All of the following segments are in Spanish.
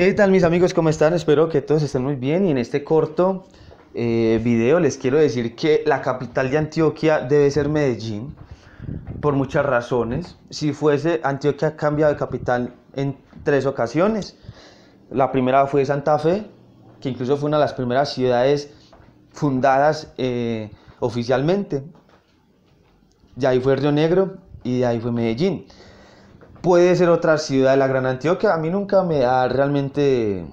¿Qué tal mis amigos? ¿Cómo están? Espero que todos estén muy bien y en este corto eh, video les quiero decir que la capital de Antioquia debe ser Medellín por muchas razones. Si fuese, Antioquia ha cambiado de capital en tres ocasiones. La primera fue Santa Fe, que incluso fue una de las primeras ciudades fundadas eh, oficialmente. De ahí fue Río Negro y de ahí fue Medellín. Puede ser otra ciudad de la Gran Antioquia. A mí nunca me ha realmente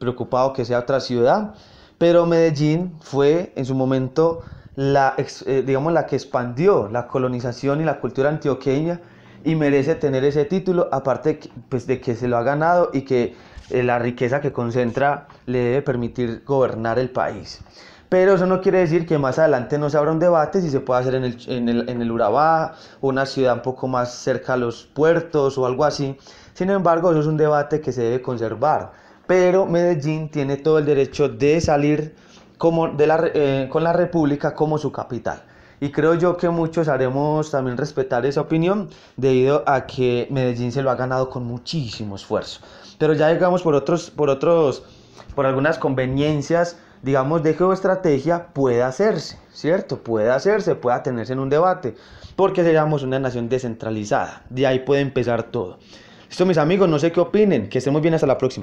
preocupado que sea otra ciudad, pero Medellín fue en su momento la, eh, digamos, la que expandió la colonización y la cultura antioqueña y merece tener ese título, aparte pues, de que se lo ha ganado y que eh, la riqueza que concentra le debe permitir gobernar el país. Pero eso no quiere decir que más adelante no se abra un debate si se puede hacer en el, en el, en el Urabá, una ciudad un poco más cerca a los puertos o algo así. Sin embargo, eso es un debate que se debe conservar. Pero Medellín tiene todo el derecho de salir como de la, eh, con la República como su capital. Y creo yo que muchos haremos también respetar esa opinión debido a que Medellín se lo ha ganado con muchísimo esfuerzo. Pero ya llegamos por otros, por otros, por algunas conveniencias digamos, de estrategia pueda hacerse, ¿cierto? Puede hacerse, pueda tenerse en un debate, porque seríamos una nación descentralizada. De ahí puede empezar todo. Esto, mis amigos, no sé qué opinen. Que estemos bien hasta la próxima.